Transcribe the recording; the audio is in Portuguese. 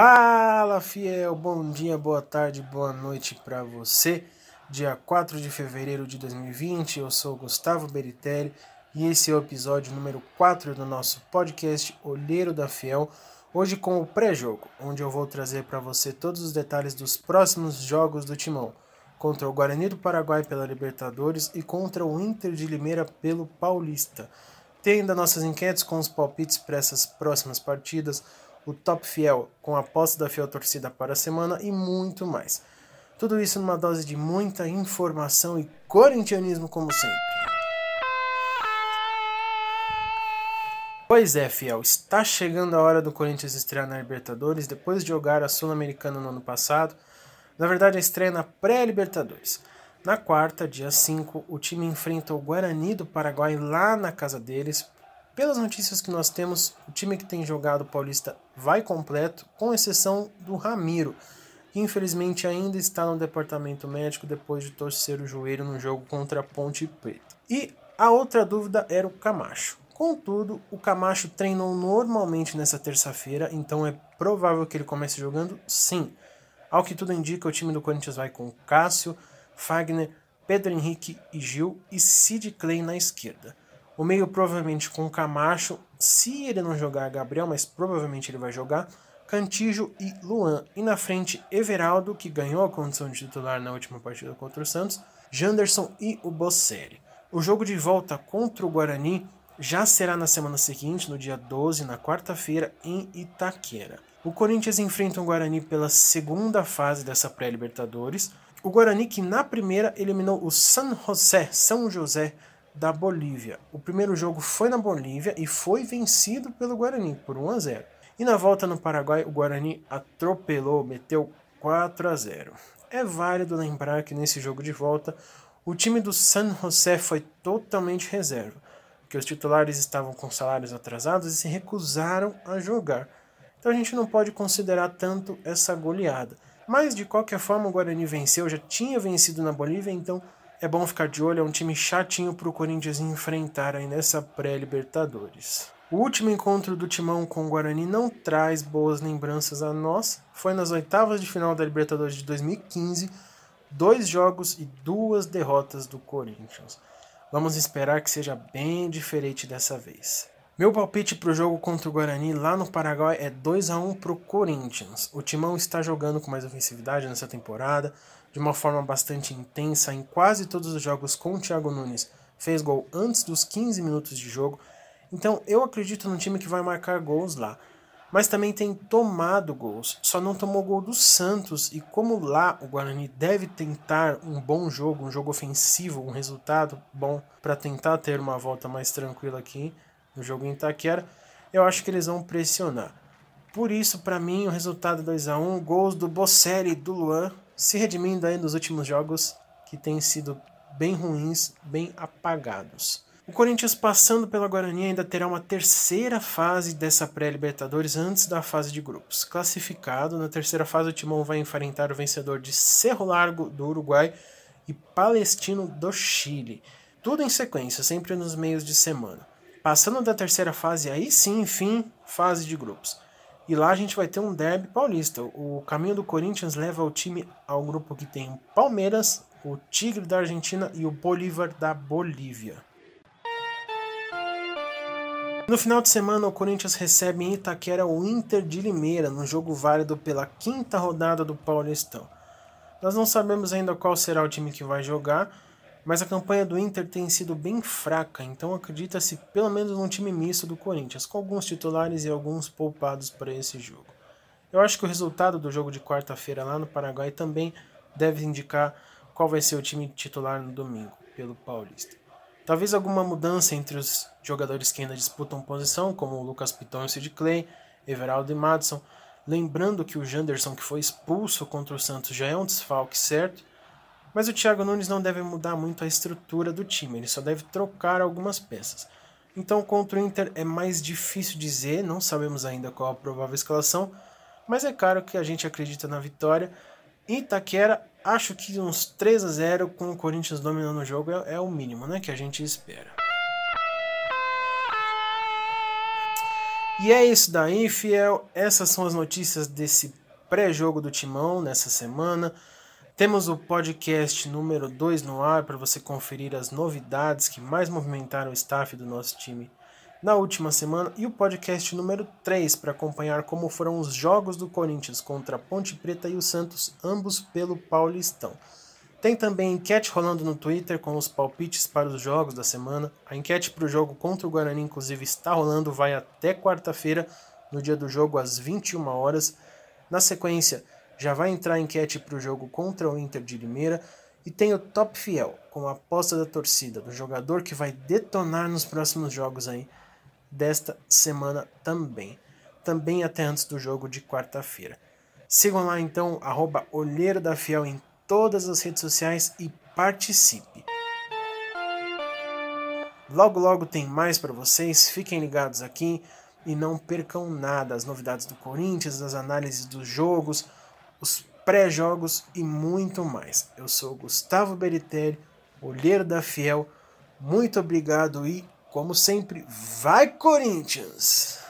Fala, fiel! Bom dia, boa tarde, boa noite para você. Dia 4 de fevereiro de 2020, eu sou Gustavo Beritelli e esse é o episódio número 4 do nosso podcast Olheiro da Fiel, hoje com o pré-jogo, onde eu vou trazer para você todos os detalhes dos próximos jogos do Timão, contra o Guarani do Paraguai pela Libertadores e contra o Inter de Limeira pelo Paulista. Tem ainda nossas enquetes com os palpites para essas próximas partidas, o Top Fiel com a posse da Fiel Torcida para a semana e muito mais. Tudo isso numa dose de muita informação e corintianismo como sempre. Pois é, fiel, está chegando a hora do Corinthians estrear na Libertadores depois de jogar a Sul-Americana no ano passado. Na verdade, a estreia na pré-Libertadores. Na quarta, dia 5, o time enfrenta o Guarani do Paraguai lá na casa deles pelas notícias que nós temos, o time que tem jogado Paulista vai completo, com exceção do Ramiro, que infelizmente ainda está no departamento médico depois de torcer o joelho no jogo contra a Ponte Preta. E a outra dúvida era o Camacho. Contudo, o Camacho treinou normalmente nessa terça-feira, então é provável que ele comece jogando sim. Ao que tudo indica, o time do Corinthians vai com Cássio, Fagner, Pedro Henrique e Gil e Sid Clay na esquerda. O meio provavelmente com Camacho, se ele não jogar Gabriel, mas provavelmente ele vai jogar, Cantijo e Luan. E na frente, Everaldo, que ganhou a condição de titular na última partida contra o Santos, Janderson e o Bosseri. O jogo de volta contra o Guarani já será na semana seguinte, no dia 12, na quarta-feira, em Itaquera. O Corinthians enfrenta o Guarani pela segunda fase dessa pré-Libertadores. O Guarani que na primeira eliminou o San José, São José da Bolívia. O primeiro jogo foi na Bolívia e foi vencido pelo Guarani por 1 a 0. E na volta no Paraguai, o Guarani atropelou, meteu 4 a 0. É válido lembrar que nesse jogo de volta, o time do San José foi totalmente reserva, porque os titulares estavam com salários atrasados e se recusaram a jogar. Então a gente não pode considerar tanto essa goleada. Mas de qualquer forma, o Guarani venceu, já tinha vencido na Bolívia, então é bom ficar de olho, é um time chatinho para o Corinthians enfrentar aí nessa pré-Libertadores. O último encontro do Timão com o Guarani não traz boas lembranças a nós. Foi nas oitavas de final da Libertadores de 2015, dois jogos e duas derrotas do Corinthians. Vamos esperar que seja bem diferente dessa vez. Meu palpite para o jogo contra o Guarani lá no Paraguai é 2 a 1 para o Corinthians. O Timão está jogando com mais ofensividade nessa temporada, de uma forma bastante intensa em quase todos os jogos com o Thiago Nunes. Fez gol antes dos 15 minutos de jogo, então eu acredito num time que vai marcar gols lá. Mas também tem tomado gols, só não tomou gol do Santos, e como lá o Guarani deve tentar um bom jogo, um jogo ofensivo, um resultado bom, para tentar ter uma volta mais tranquila aqui, no jogo em Itaquera, eu acho que eles vão pressionar. Por isso, para mim, o resultado 2 é a 1 gols do Bocelli e do Luan, se redimindo aí nos últimos jogos, que têm sido bem ruins, bem apagados. O Corinthians passando pela Guarani ainda terá uma terceira fase dessa pré-Libertadores antes da fase de grupos. Classificado, na terceira fase o Timão vai enfrentar o vencedor de Cerro Largo do Uruguai e Palestino do Chile. Tudo em sequência, sempre nos meios de semana. Passando da terceira fase, aí sim, enfim, fase de grupos. E lá a gente vai ter um derby paulista. O caminho do Corinthians leva o time ao grupo que tem o Palmeiras, o Tigre da Argentina e o Bolívar da Bolívia. No final de semana, o Corinthians recebe em Itaquera o Inter de Limeira, num jogo válido pela quinta rodada do Paulistão. Nós não sabemos ainda qual será o time que vai jogar, mas a campanha do Inter tem sido bem fraca, então acredita-se pelo menos num time misto do Corinthians, com alguns titulares e alguns poupados para esse jogo. Eu acho que o resultado do jogo de quarta-feira lá no Paraguai também deve indicar qual vai ser o time titular no domingo, pelo Paulista. Talvez alguma mudança entre os jogadores que ainda disputam posição, como o Lucas Piton e o Sid Clay, Everaldo e Madison, lembrando que o Janderson que foi expulso contra o Santos já é um desfalque certo, mas o Thiago Nunes não deve mudar muito a estrutura do time, ele só deve trocar algumas peças. Então contra o Inter é mais difícil dizer, não sabemos ainda qual a provável escalação, mas é claro que a gente acredita na vitória. Itaquera, acho que uns 3 a 0 com o Corinthians dominando o jogo é, é o mínimo né, que a gente espera. E é isso daí, fiel. Essas são as notícias desse pré-jogo do Timão nessa semana. Temos o podcast número 2 no ar para você conferir as novidades que mais movimentaram o staff do nosso time na última semana e o podcast número 3 para acompanhar como foram os jogos do Corinthians contra a Ponte Preta e o Santos, ambos pelo Paulistão. Tem também enquete rolando no Twitter com os palpites para os jogos da semana. A enquete para o jogo contra o Guarani, inclusive, está rolando, vai até quarta-feira, no dia do jogo, às 21 horas. Na sequência, já vai entrar a enquete para o jogo contra o Inter de Limeira e tem o Top Fiel, com a aposta da torcida, do jogador que vai detonar nos próximos jogos aí desta semana também. Também até antes do jogo de quarta-feira. Sigam lá então, arroba Olheiro da Fiel em todas as redes sociais e participe. Logo logo tem mais para vocês, fiquem ligados aqui e não percam nada. As novidades do Corinthians, as análises dos jogos, os pré-jogos e muito mais. Eu sou Gustavo Beritelli, olheiro da Fiel. Muito obrigado e, como sempre, vai Corinthians!